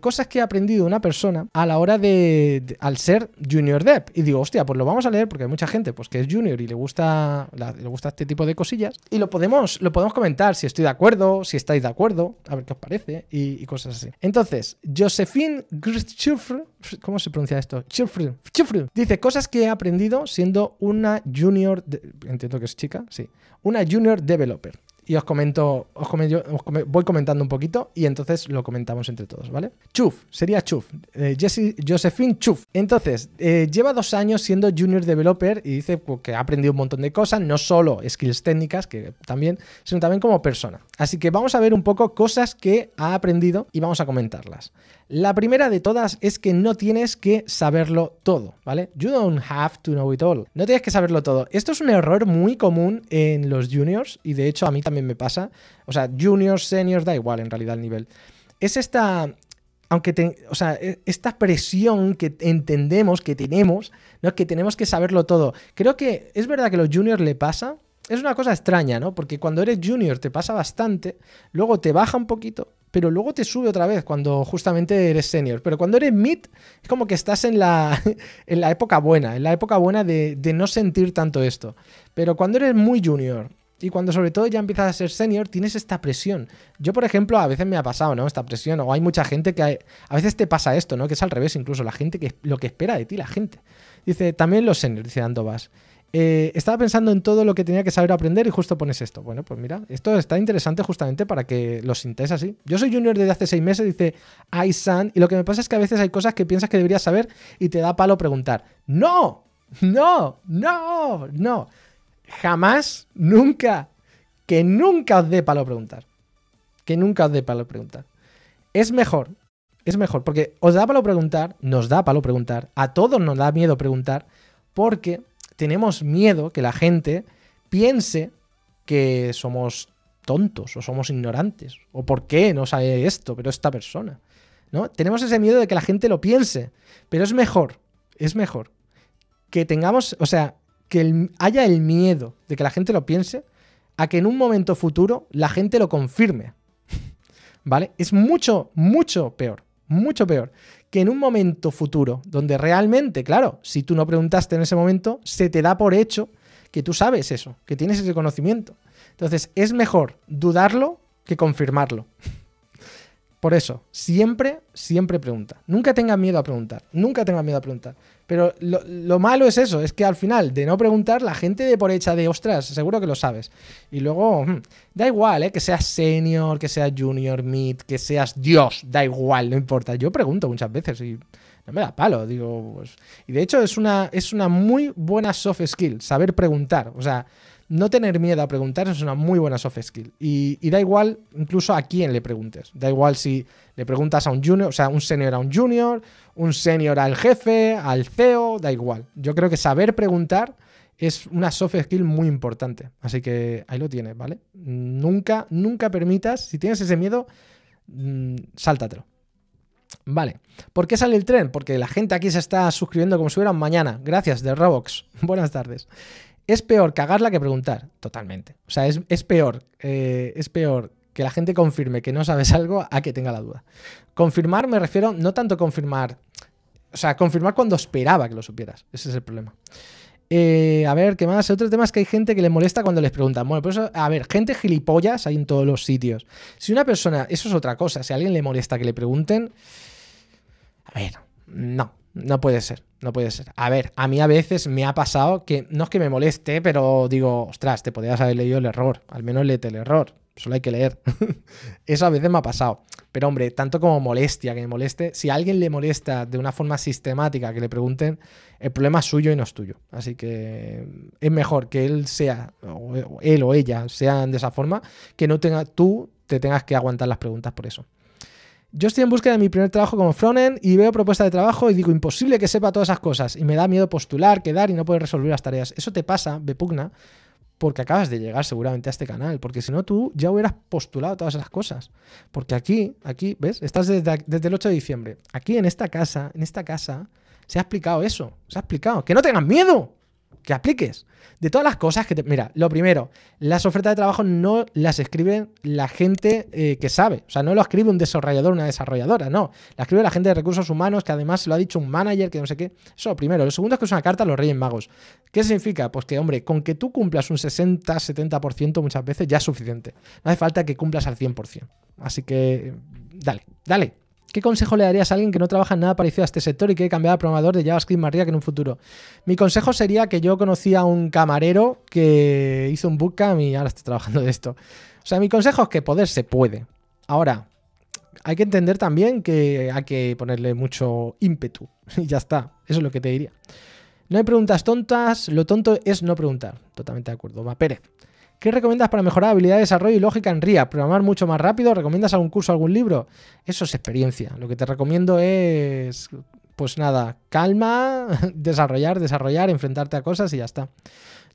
Cosas que ha aprendido una persona a la hora de, al ser junior dev. Y digo, hostia, pues lo vamos a leer porque hay mucha gente pues, que es junior y le gusta, le gusta este tipo de cosillas. Y lo podemos, lo podemos comentar si estoy de acuerdo, si estáis de acuerdo, a ver qué os parece y, cosas así. Entonces, Josephine Grischufr, ¿cómo se pronuncia esto? Chufr, dice cosas que he aprendido siendo una junior, entiendo que es chica, sí, una junior developer y os comento, os, comento, voy comentando un poquito y entonces lo comentamos entre todos, ¿vale? Chuf, sería Chuf, eh, Jesse, Josephine Chuf. Entonces, eh, lleva dos años siendo junior developer y dice pues, que ha aprendido un montón de cosas, no solo skills técnicas, que también, sino también como persona. Así que vamos a ver un poco cosas que ha aprendido y vamos a comentarlas. La primera de todas es que no tienes que saberlo todo, ¿vale? You don't have to know it all. No tienes que saberlo todo. Esto es un error muy común en los juniors y de hecho a mí también me pasa. O sea, juniors, seniors, da igual en realidad el nivel. Es esta, aunque te, o sea, e, esta presión que entendemos, que tenemos, ¿no? que tenemos que saberlo todo. Creo que es verdad que a los juniors le pasa. Es una cosa extraña, ¿no? Porque cuando eres junior te pasa bastante, luego te baja un poquito, pero luego te sube otra vez cuando justamente eres senior. Pero cuando eres mid, es como que estás en la, en la época buena, en la época buena de no sentir tanto esto. Pero cuando eres muy junior y cuando sobre todo ya empiezas a ser senior, tienes esta presión. Yo, por ejemplo, a veces me ha pasado, ¿no? Esta presión, o hay mucha gente que... a veces te pasa esto, ¿no? Que es al revés, incluso la gente, que lo que espera de ti la gente. Dice, también los seniors, dice Andovas. Eh, estaba pensando en todo lo que tenía que saber aprender y justo pones esto. Bueno, pues mira, esto está interesante justamente para que lo sintes así. Yo soy junior desde hace seis meses, dice San. y lo que me pasa es que a veces hay cosas que piensas que deberías saber y te da palo preguntar. ¡No! ¡No! ¡No! ¡No! jamás, nunca, que nunca os dé palo preguntar. Que nunca os dé palo preguntar. Es mejor, es mejor, porque os da palo preguntar, nos da palo preguntar, a todos nos da miedo preguntar, porque tenemos miedo que la gente piense que somos tontos o somos ignorantes o por qué no sabe esto, pero esta persona. ¿No? Tenemos ese miedo de que la gente lo piense, pero es mejor, es mejor que tengamos, o sea, que haya el miedo de que la gente lo piense a que en un momento futuro la gente lo confirme. ¿Vale? Es mucho, mucho peor, mucho peor que en un momento futuro donde realmente, claro, si tú no preguntaste en ese momento, se te da por hecho que tú sabes eso, que tienes ese conocimiento. Entonces, es mejor dudarlo que confirmarlo. Por eso, siempre, siempre pregunta. Nunca tengas miedo a preguntar. Nunca tengas miedo a preguntar. Pero lo, malo es eso, es que al final de no preguntar, la gente de por hecha de, ostras, seguro que lo sabes. Y luego, hmm, da igual, ¿eh? que seas senior, que seas junior, mid, que seas Dios, da igual, no importa. Yo pregunto muchas veces y no me da palo, digo. Pues... Y de hecho es una, es una muy buena soft skill, saber preguntar. O sea, no tener miedo a preguntar es una muy buena soft skill. Y, da igual incluso a quién le preguntes. Da igual si le preguntas a un junior, o sea, un senior a un junior, un senior al jefe, al CEO, da igual. Yo creo que saber preguntar es una soft skill muy importante. Así que ahí lo tienes, ¿vale? Nunca, nunca permitas, si tienes ese miedo, mm, sáltatelo. Vale, ¿por qué sale el tren? Porque la gente aquí se está suscribiendo como si fuera mañana. Gracias, de Robox. Buenas tardes. Es peor cagarla que preguntar, totalmente. O sea, es, peor, eh, es peor que la gente confirme que no sabes algo a que tenga la duda. Confirmar me refiero no tanto confirmar, o sea, confirmar cuando esperaba que lo supieras. Ese es el problema. Eh, a ver, ¿qué más? Otro tema es que hay gente que le molesta cuando les preguntan. Bueno, pues a ver, gente gilipollas hay en todos los sitios. Si una persona, eso es otra cosa, si a alguien le molesta que le pregunten, a ver, no, no puede ser no puede ser. A ver, a mí a veces me ha pasado que, no es que me moleste, pero digo, ostras, te podías haber leído el error, al menos léete el error, solo hay que leer. Eso a veces me ha pasado. Pero hombre, tanto como molestia, que me moleste, si a alguien le molesta de una forma sistemática que le pregunten, el problema es suyo y no es tuyo. Así que es mejor que él sea, o él o ella sean de esa forma, que no tenga, tú te tengas que aguantar las preguntas por eso. Yo estoy en búsqueda de mi primer trabajo como frontend y veo propuesta de trabajo y digo, imposible que sepa todas esas cosas. Y me da miedo postular, quedar y no poder resolver las tareas. Eso te pasa, Bepugna, pugna, porque acabas de llegar seguramente a este canal. Porque si no, tú ya hubieras postulado todas esas cosas. Porque aquí, aquí, ¿ves? Estás desde, desde el 8 de diciembre. Aquí en esta casa, en esta casa, se ha explicado eso. Se ha explicado. ¡Que no tengas miedo! que apliques. De todas las cosas que te... Mira, lo primero, las ofertas de trabajo no las escribe la gente eh, que sabe. O sea, no lo escribe un desarrollador, una desarrolladora, no. La escribe la gente de recursos humanos, que además se lo ha dicho un manager, que no sé qué. Eso primero. Lo segundo es que es una carta a los Reyes Magos. ¿Qué significa? Pues que, hombre, con que tú cumplas un 60, 70% muchas veces ya es suficiente. No hace falta que cumplas al 100%. Así que, dale, dale. ¿Qué consejo le darías a alguien que no trabaja en nada parecido a este sector y quiere cambiar a programador de JavaScript más que en un futuro? Mi consejo sería que yo conocía a un camarero que hizo un bootcamp y ahora está trabajando de esto. O sea, mi consejo es que poder se puede. Ahora, hay que entender también que hay que ponerle mucho ímpetu. Y ya está. Eso es lo que te diría. No hay preguntas tontas. Lo tonto es no preguntar. Totalmente de acuerdo. Va, Pérez. ¿Qué recomiendas para mejorar habilidad de desarrollo y lógica en RIA? ¿Programar mucho más rápido? ¿Recomiendas algún curso, algún libro? Eso es experiencia. Lo que te recomiendo es, pues nada, calma, desarrollar, desarrollar, enfrentarte a cosas y ya está.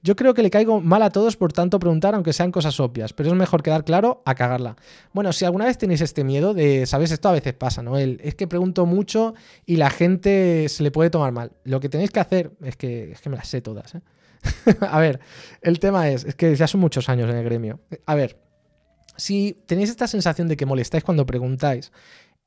Yo creo que le caigo mal a todos por tanto preguntar, aunque sean cosas obvias, pero es mejor quedar claro a cagarla. Bueno, si alguna vez tenéis este miedo de, sabes, esto a veces pasa, ¿no? es que pregunto mucho y la gente se le puede tomar mal. Lo que tenéis que hacer es que, es que me las sé todas, ¿eh? a ver, el tema es, es que ya son muchos años en el gremio. A ver, si tenéis esta sensación de que molestáis cuando preguntáis,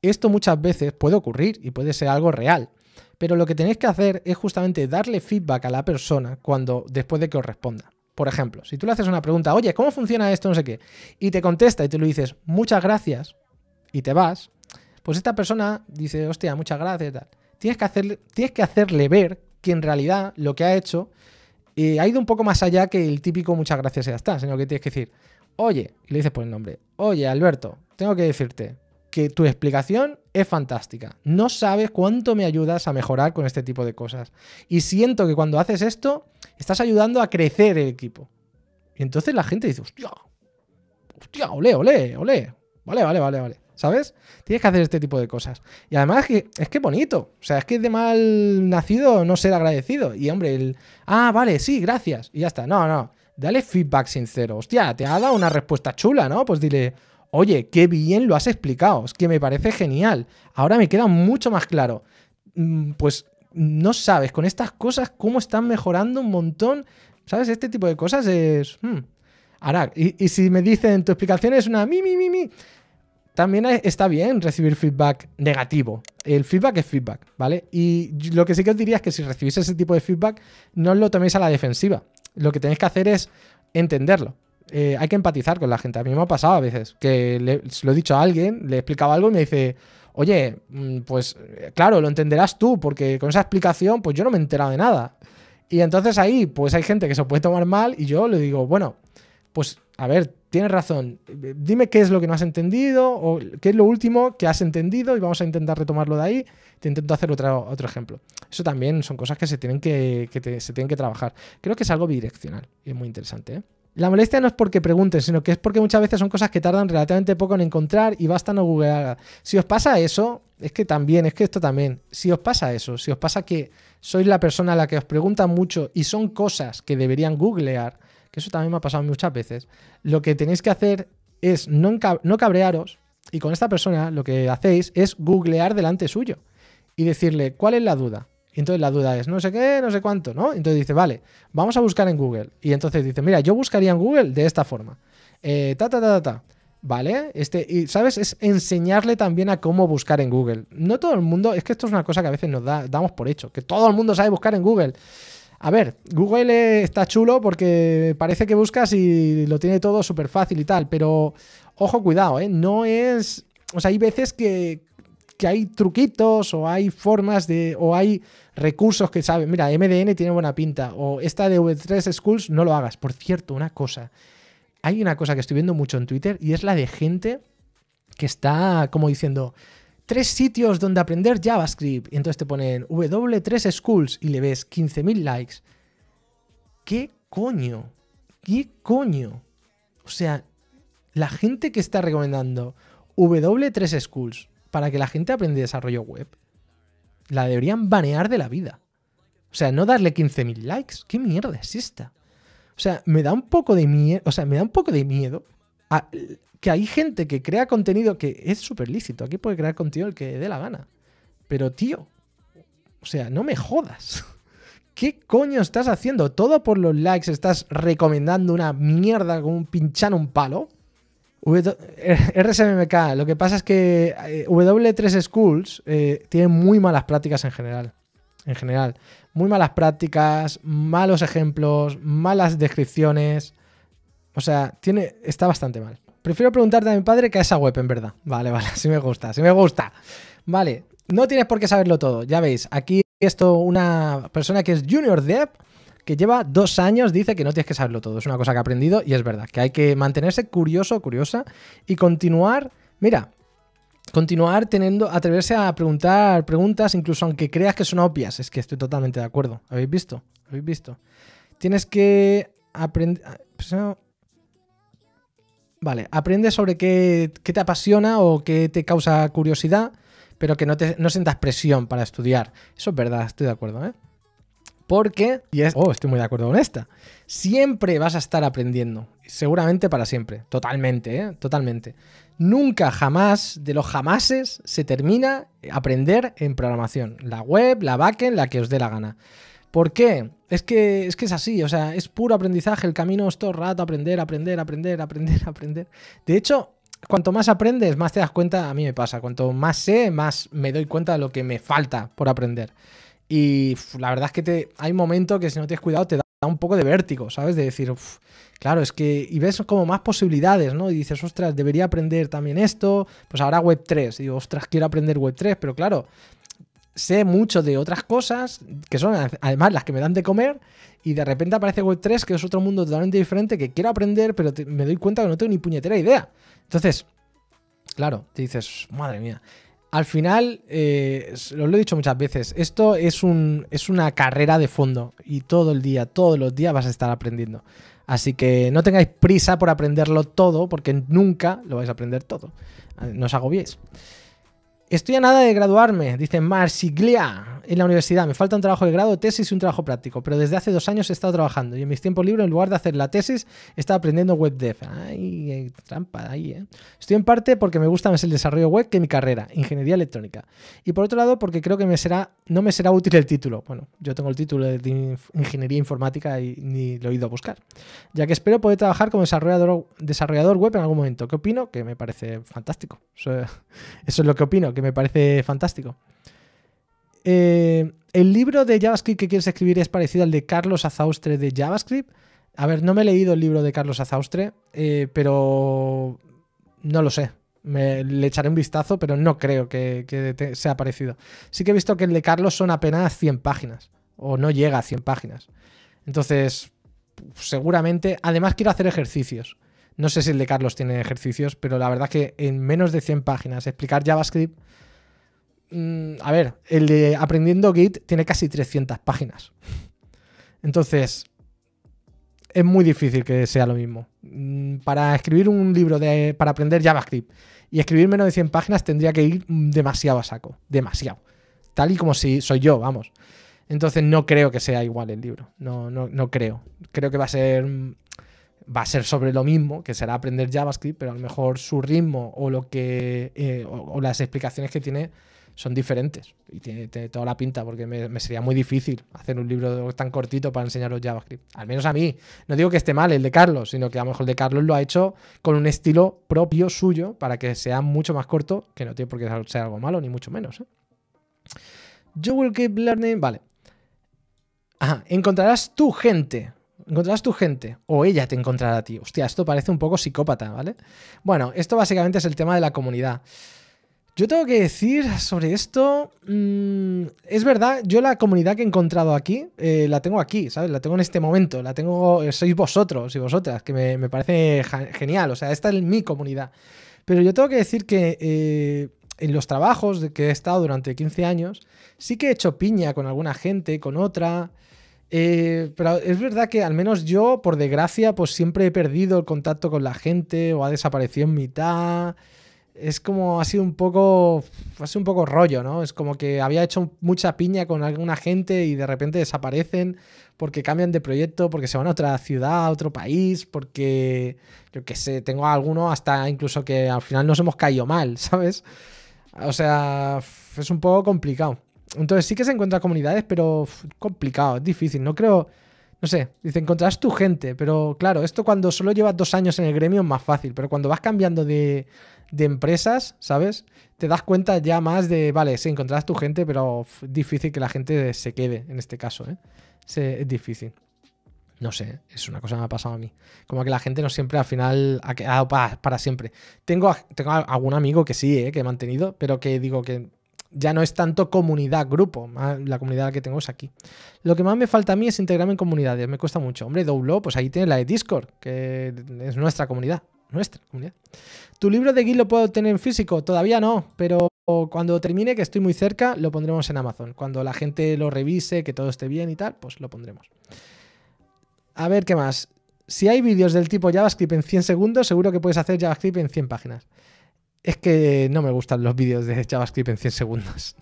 esto muchas veces puede ocurrir y puede ser algo real. Pero lo que tenéis que hacer es justamente darle feedback a la persona cuando después de que os responda. Por ejemplo, si tú le haces una pregunta, oye, ¿cómo funciona esto? No sé qué, y te contesta y te lo dices, muchas gracias, y te vas, pues esta persona dice, hostia, muchas gracias, tal. Tienes que, hacerle, tienes que hacerle ver que en realidad lo que ha hecho y eh, ha ido un poco más allá que el típico muchas gracias y hasta, sino que tienes que decir, oye, y le dices por el nombre, oye Alberto, tengo que decirte que tu explicación es fantástica. No sabes cuánto me ayudas a mejorar con este tipo de cosas. Y siento que cuando haces esto, estás ayudando a crecer el equipo. Y entonces la gente dice, hostia, hostia, ole, ole, ole. Vale, vale, vale, vale. ¿Sabes? Tienes que hacer este tipo de cosas. Y además es que es que bonito. O sea, es que es de mal nacido no ser agradecido. Y hombre, el. Ah, vale, sí, gracias. Y ya está. No, no. Dale feedback sincero. Hostia, te ha dado una respuesta chula, ¿no? Pues dile. Oye, qué bien lo has explicado. Es que me parece genial. Ahora me queda mucho más claro. Mm, pues no sabes con estas cosas cómo están mejorando un montón. ¿Sabes? Este tipo de cosas es. Hmm. Arac. y, y si me dicen tu explicación es una mi, mi, mi, mi también está bien recibir feedback negativo. El feedback es feedback, ¿vale? Y lo que sí que os diría es que si recibís ese tipo de feedback, no lo toméis a la defensiva. Lo que tenéis que hacer es entenderlo. Eh, hay que empatizar con la gente. A mí me ha pasado a veces que le, lo he dicho a alguien, le he explicado algo y me dice, oye, mm, pues eh, claro, lo entenderás tú, porque con esa explicación, pues yo no me he enterado de nada. Y entonces ahí, pues hay gente que se puede tomar mal y yo le digo, bueno, pues a ver, tienes razón, dime qué es lo que no has entendido o qué es lo último que has entendido y vamos a intentar retomarlo de ahí, te intento hacer otro, otro ejemplo. Eso también son cosas que se tienen que, se tienen que trabajar. Creo que es algo bidireccional y es muy interesante. ¿eh? La molestia no es porque pregunten, sino que es porque muchas veces son cosas que tardan relativamente poco en encontrar y basta no googlear. Si os pasa eso, es que también, es que esto también, si os pasa eso, si os pasa que sois la persona a la que os preguntan mucho y son cosas que deberían googlear, que eso también me ha pasado muchas veces, lo que tenéis que hacer es no, no cabrearos y con esta persona lo que hacéis es googlear delante suyo y decirle, ¿cuál es la duda? Y entonces la duda es, no sé qué, no sé cuánto, ¿no? Entonces dice, vale, vamos a buscar en Google. Y entonces dice, mira, yo buscaría en Google de esta forma. ta, ta, ta, ta, ta. ¿Vale? Este, y, ¿sabes? Es enseñarle también a cómo buscar en Google. No todo el mundo, es que esto es una cosa que a veces nos damos por hecho, que todo el mundo sabe buscar en Google. A ver, Google está chulo porque parece que buscas y lo tiene todo súper fácil y tal, pero ojo, cuidado, ¿eh? No es... O sea, hay veces que, hay truquitos o hay formas de. o hay recursos que saben. Mira, MDN tiene buena pinta. O esta de V3 Schools, no lo hagas. Por cierto, una cosa. Hay una cosa que estoy viendo mucho en Twitter y es la de gente que está como diciendo tres sitios donde aprender JavaScript. Y entonces te ponen W3 Schools y le ves 15.000 likes. ¿Qué coño? ¿Qué coño? O sea, la gente que está recomendando W3 Schools para que la gente aprenda desarrollo web, la deberían banear de la vida. O sea, no darle 15.000 likes. ¿Qué mierda es esta? O sea, me da un poco de miedo. O sea, me da un poco de miedo que hay gente que crea contenido que es súper lícito. Aquí puede crear contenido el que dé la gana. Pero tío, o sea, no me jodas. ¿Qué coño estás haciendo? ¿Todo por los likes estás recomendando una mierda con un pinchano un palo? Eh, RSMMK, lo que pasa es que eh, W3 Schools eh, tiene muy malas prácticas en general. En general, muy malas prácticas, malos ejemplos, malas descripciones. O sea, tiene, está bastante mal. Prefiero preguntarte a mi padre que a esa web, en verdad. Vale, vale, si me gusta, si me gusta. Vale, no tienes por qué saberlo todo. Ya veis, aquí esto, una persona que es Junior Dev, que lleva dos años, dice que no tienes que saberlo todo. Es una cosa que ha aprendido y es verdad, que hay que mantenerse curioso, curiosa y continuar. Mira, continuar teniendo, atreverse a preguntar preguntas, incluso aunque creas que son obvias. Es que estoy totalmente de acuerdo. ¿Habéis visto? ¿Habéis visto? Tienes que aprender. Ah, pues Vale, aprende sobre qué, te apasiona o qué te causa curiosidad, pero que no, te, no sientas presión para estudiar. Eso es verdad, estoy de acuerdo, ¿eh? Porque, y es, oh, estoy muy de acuerdo con esta, siempre vas a estar aprendiendo, seguramente para siempre, totalmente, ¿eh? Totalmente. Nunca jamás, de los jamases, se termina aprender en programación, la web, la backend, la que os dé la gana. ¿Por qué? Es que, es que es así, o sea, es puro aprendizaje, el camino es todo rato aprender, aprender, aprender, aprender, aprender. De hecho, cuanto más aprendes, más te das cuenta, a mí me pasa, cuanto más sé, más me doy cuenta de lo que me falta por aprender. Y la verdad es que te, hay momentos que si no te has cuidado te da un poco de vértigo, ¿sabes? De decir, claro, es que. Y ves como más posibilidades, ¿no? Y dices, ostras, debería aprender también esto, pues ahora Web 3. Y digo, ostras, quiero aprender Web 3, pero claro, sé mucho de otras cosas, que son además las que me dan de comer, y de repente aparece Web3, que es otro mundo totalmente diferente, que quiero aprender, pero me doy cuenta que no tengo ni puñetera idea. Entonces, claro, te dices, madre mía. Al final, eh, lo he dicho muchas veces, esto es, un, es una carrera de fondo y todo el día, todos los días vas a estar aprendiendo. Así que no tengáis prisa por aprenderlo todo, porque nunca lo vais a aprender todo. No os agobiéis. Estoy a nada de graduarme, dice Marsiglia, en la universidad. Me falta un trabajo de grado, tesis y un trabajo práctico, pero desde hace dos años he estado trabajando y en mis tiempos libres, en lugar de hacer la tesis, estado aprendiendo web dev. Ay, eh, trampa ahí, ¿eh? Estoy en parte porque me gusta más el desarrollo web que mi carrera, ingeniería electrónica. Y por otro lado, porque creo que me será, no me será útil el título. Bueno, yo tengo el título de ingeniería informática y ni lo he ido a buscar. Ya que espero poder trabajar como desarrollador, web en algún momento. ¿Qué opino? Que me parece fantástico. Eso, es lo que opino me parece fantástico. Eh, el libro de JavaScript que quieres escribir es parecido al de Carlos Azaustre de JavaScript. A ver, no me he leído el libro de Carlos Azaustre, eh, pero no lo sé. le echaré un vistazo, pero no creo que, sea parecido. Sí que he visto que el de Carlos son apenas 100 páginas, o no llega a 100 páginas. Entonces, seguramente, además quiero hacer ejercicios. No sé si el de Carlos tiene ejercicios, pero la verdad que en menos de 100 páginas explicar JavaScript... Mm, a ver, el de Aprendiendo Git tiene casi 300 páginas. Entonces, es muy difícil que sea lo mismo. Mm, para escribir un libro para aprender JavaScript y escribir menos de 100 páginas tendría que ir demasiado a saco, demasiado. Tal y como si soy yo, vamos. Entonces no creo que sea igual el libro, no, no, no creo. Creo que va a ser mm, va a ser sobre lo mismo, que será aprender JavaScript, pero a lo mejor su ritmo o lo que eh, las explicaciones que tiene son diferentes y tiene, toda la pinta porque me, sería muy difícil hacer un libro tan cortito para enseñaros JavaScript. Al menos a mí. No digo que esté mal el de Carlos, sino que a lo mejor el de Carlos lo ha hecho con un estilo propio suyo para que sea mucho más corto, que no tiene por qué ser algo malo, ni mucho menos. Yo will keep learning. Vale. Ajá. Encontrarás tu gente encontrarás tu gente o ella te encontrará a ti. Hostia, esto parece un poco psicópata, ¿vale? Bueno, esto básicamente es el tema de la comunidad. Yo tengo que decir sobre esto, mm, es verdad, yo la comunidad que he encontrado aquí, eh, la tengo aquí, ¿sabes? La tengo en este momento, la tengo, eh, sois vosotros y vosotras, que me, parece genial, o sea, esta es mi comunidad. Pero yo tengo que decir que eh, en los trabajos que he estado durante 15 años, sí que he hecho piña con alguna gente, con otra, eh, pero es verdad que al menos yo, por desgracia, pues siempre he perdido el contacto con la gente o ha desaparecido en mitad. Es como ha sido un poco, ha un poco rollo, ¿no? Es como que había hecho mucha piña con alguna gente y de repente desaparecen porque cambian de proyecto, porque se van a otra ciudad, a otro país, porque yo qué sé, tengo a algunos hasta incluso que al final nos hemos caído mal, ¿sabes? O sea, es un poco complicado. Entonces sí que se encuentra comunidades, pero complicado, es difícil. No creo, no sé, dice, encontrarás tu gente, pero claro, esto cuando solo llevas dos años en el gremio es más fácil, pero cuando vas cambiando de, empresas, ¿sabes? Te das cuenta ya más de, vale, sí, encontrarás tu gente, pero difícil que la gente se quede en este caso, ¿eh? es difícil. No sé, es una cosa que me ha pasado a mí. Como que la gente no siempre al final ha quedado para, para siempre. Tengo, tengo algún amigo que sí, ¿eh? que he mantenido, pero que digo que ya no es tanto comunidad, grupo. La comunidad que tengo es aquí. Lo que más me falta a mí es integrarme en comunidades. Me cuesta mucho. Hombre, Doulo, pues ahí tienes la de Discord, que es nuestra comunidad. Nuestra comunidad. ¿Tu libro de Git lo puedo tener en físico? Todavía no, pero cuando termine, que estoy muy cerca, lo pondremos en Amazon. Cuando la gente lo revise, que todo esté bien y tal, pues lo pondremos. A ver qué más. Si hay vídeos del tipo JavaScript en 100 segundos, seguro que puedes hacer JavaScript en 100 páginas es que no me gustan los vídeos de JavaScript en 100 segundos.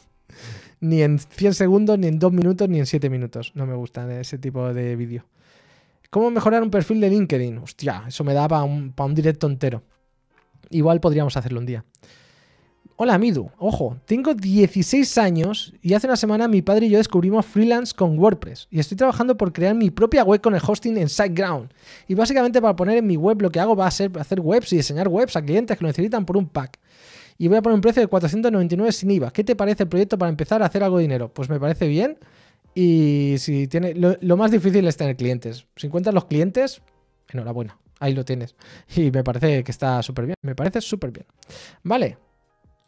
ni en 100 segundos, ni en 2 minutos, ni en 7 minutos. No me gustan ese tipo de vídeo. ¿Cómo mejorar un perfil de LinkedIn? Hostia, eso me da para un, un directo entero. Igual podríamos hacerlo un día. Hola, Midu. Ojo, tengo 16 años y hace una semana mi padre y yo descubrimos freelance con WordPress y estoy trabajando por crear mi propia web con el hosting en SiteGround. Y básicamente para poner en mi web lo que hago va a ser hacer webs y diseñar webs a clientes que lo necesitan por un pack. Y voy a poner un precio de 499 sin IVA. ¿Qué te parece el proyecto para empezar a hacer algo de dinero? Pues me parece bien. Y si tiene. Lo, más difícil es tener clientes. Si encuentras los clientes, enhorabuena. Ahí lo tienes. Y me parece que está súper bien. Me parece súper bien. Vale.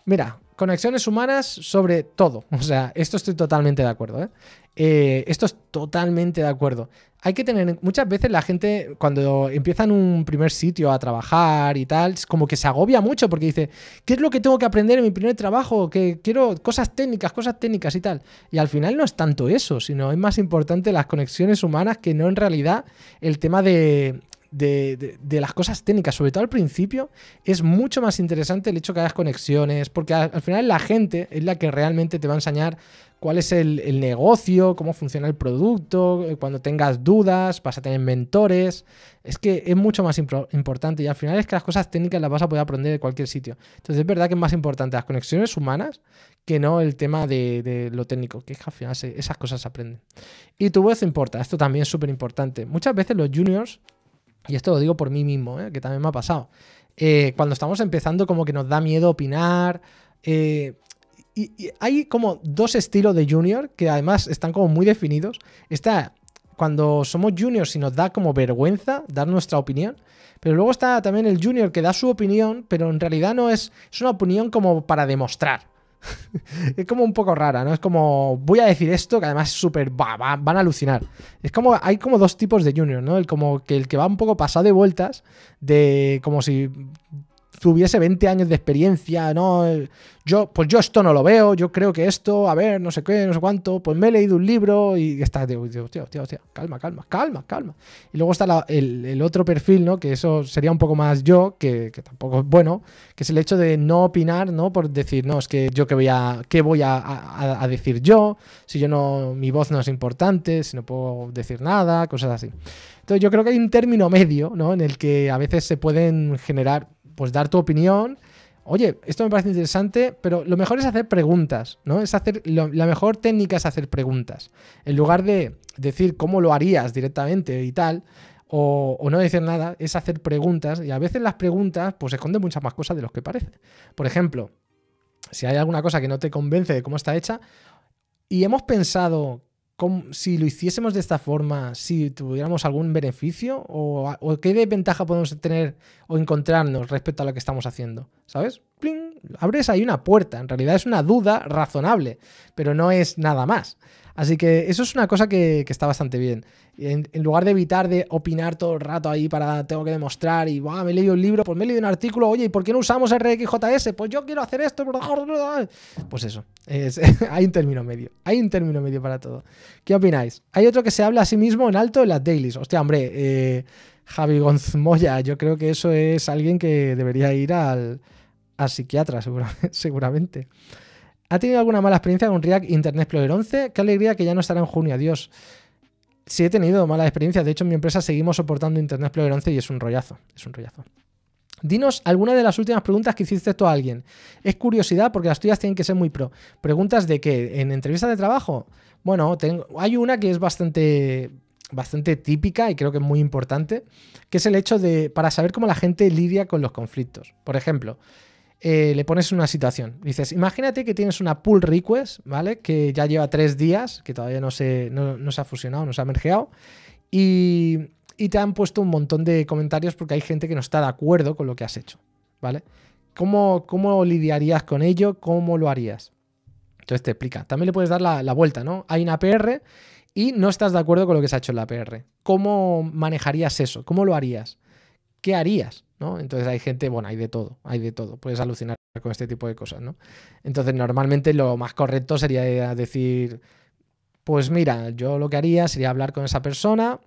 Mira, conexiones humanas sobre todo. O sea, esto estoy totalmente de acuerdo. ¿eh? Eh, esto es totalmente de acuerdo. Hay que tener. Muchas veces la gente, cuando empieza en un primer sitio a trabajar y tal, es como que se agobia mucho porque dice: ¿Qué es lo que tengo que aprender en mi primer trabajo? Que quiero cosas técnicas, cosas técnicas y tal. Y al final no es tanto eso, sino es más importante las conexiones humanas que no en realidad el tema de, de, las cosas técnicas, sobre todo al principio, es mucho más interesante el hecho que hagas conexiones, porque al, final la gente es la que realmente te va a enseñar cuál es el, negocio, cómo funciona el producto, eh, cuando tengas dudas, vas a tener mentores. Es que es mucho más importante y al final es que las cosas técnicas las vas a poder aprender de cualquier sitio. Entonces es verdad que es más importante las conexiones humanas que no el tema de, lo técnico, que es que al final esas cosas se aprenden. Y tu voz importa, esto también es súper importante. Muchas veces los juniors y esto lo digo por mí mismo, ¿eh? que también me ha pasado, eh, cuando estamos empezando como que nos da miedo opinar. Eh, y, hay como dos estilos de junior que además están como muy definidos. Está cuando somos juniors y nos da como vergüenza dar nuestra opinión. Pero luego está también el junior que da su opinión, pero en realidad no es, es una opinión como para demostrar. es como un poco rara, ¿no? Es como, voy a decir esto, que además es súper, van a alucinar. Es como, hay como dos tipos de junior, ¿no? El como que el que va un poco pasado de vueltas, de como si tuviese 20 años de experiencia, ¿no? Yo, pues yo esto no lo veo, yo creo que esto, a ver, no sé qué, no sé cuánto, pues me he leído un libro y está, digo, hostia, hostia, hostia, calma, calma, calma, calma. Y luego está el, otro perfil, ¿no? Que eso sería un poco más yo, que, tampoco es bueno, que es el hecho de no opinar, ¿no? Por decir, no, es que yo qué voy a, qué voy a, a decir yo, si yo no, mi voz no es importante, si no puedo decir nada, cosas así. Entonces yo creo que hay un término medio, ¿no? En el que a veces se pueden generar pues dar tu opinión. Oye, esto me parece interesante, pero lo mejor es hacer preguntas, ¿no? Es hacer la mejor técnica es hacer preguntas. En lugar de decir cómo lo harías directamente y tal, o, no decir nada, es hacer preguntas. Y a veces las preguntas, pues esconden muchas más cosas de lo que parece. Por ejemplo, si hay alguna cosa que no te convence de cómo está hecha, y hemos pensado si lo hiciésemos de esta forma, si tuviéramos algún beneficio o, qué desventaja podemos tener o encontrarnos respecto a lo que estamos haciendo, ¿sabes? ¡Pling! Abres ahí una puerta, en realidad es una duda razonable, pero no es nada más. Así que eso es una cosa que, está bastante bien. En, lugar de evitar de opinar todo el rato ahí para tengo que demostrar y Buah, me he leído un libro, pues me he leído un artículo, oye, ¿y por qué no usamos RxJS? Pues yo quiero hacer esto, pues eso. hay un término medio, hay un término medio para todo. ¿Qué opináis? Hay otro que se habla a sí mismo en alto en las dailies. Hostia, hombre, eh, Javi Gonzmoya, yo creo que eso es alguien que debería ir al, al psiquiatra, seguramente. ¿Ha tenido alguna mala experiencia con React Internet Explorer 11? Qué alegría que ya no estará en junio, adiós. Sí he tenido malas experiencias, de hecho en mi empresa seguimos soportando Internet Explorer 11 y es un rollazo, es un rollazo. Dinos alguna de las últimas preguntas que hiciste tú a alguien. Es curiosidad porque las tuyas tienen que ser muy pro. ¿Preguntas de qué? ¿En entrevistas de trabajo? Bueno, hay una que es bastante, bastante típica y creo que es muy importante, que es el hecho de, para saber cómo la gente lidia con los conflictos. Por ejemplo, eh, le pones una situación. Dices, imagínate que tienes una pull request, ¿vale? Que ya lleva tres días, que todavía no se, ha fusionado, no se ha mergeado, y, te han puesto un montón de comentarios porque hay gente que no está de acuerdo con lo que has hecho, ¿vale? ¿Cómo, cómo lidiarías con ello? ¿Cómo lo harías? Entonces te explica. También le puedes dar la, la vuelta, ¿no? Hay una PR y no estás de acuerdo con lo que se ha hecho en la PR. ¿Cómo manejarías eso? ¿Cómo lo harías? ¿Qué harías? Entonces hay gente, bueno, hay de todo, hay de todo, puedes alucinar con este tipo de cosas, ¿no? Entonces normalmente lo más correcto sería decir, pues mira, yo lo que haría sería hablar con esa persona,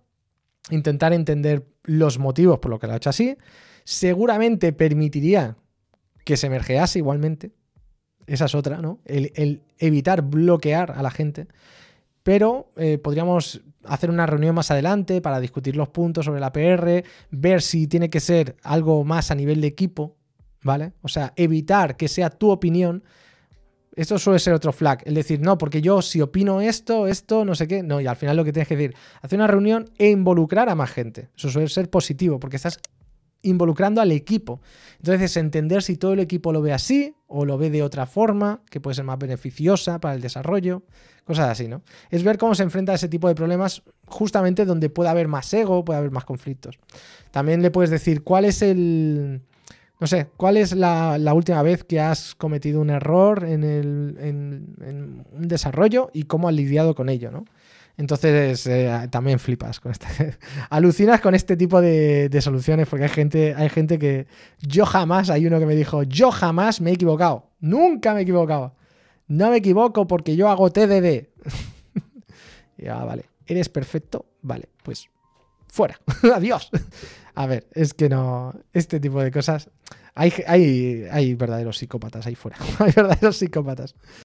intentar entender los motivos por los que la ha hecho así, seguramente permitiría que se emergease igualmente, esa es otra, ¿no? El, el evitar bloquear a la gente pero eh, podríamos hacer una reunión más adelante para discutir los puntos sobre la PR, ver si tiene que ser algo más a nivel de equipo, ¿vale? O sea, evitar que sea tu opinión. Esto suele ser otro flag, el decir, no, porque yo si opino esto, esto, no sé qué, no, y al final lo que tienes que decir, hacer una reunión e involucrar a más gente. Eso suele ser positivo, porque estás involucrando al equipo. Entonces, entender si todo el equipo lo ve así o lo ve de otra forma, que puede ser más beneficiosa para el desarrollo cosas así, ¿no? Es ver cómo se enfrenta a ese tipo de problemas justamente donde puede haber más ego, puede haber más conflictos. También le puedes decir cuál es el... No sé, ¿cuál es la, última vez que has cometido un error en, el, en, un desarrollo y cómo has lidiado con ello, ¿no? Entonces eh, también flipas con este. Alucinas con este tipo de, de, soluciones porque hay gente, hay gente que yo jamás, hay uno que me dijo, yo jamás me he equivocado, nunca me he equivocado. No me equivoco porque yo hago TDD. ya, ah, vale. ¿Eres perfecto? Vale, pues fuera. Adiós. A ver, es que no. Este tipo de cosas. Hay, hay, hay verdaderos psicópatas ahí fuera. hay verdaderos psicópatas.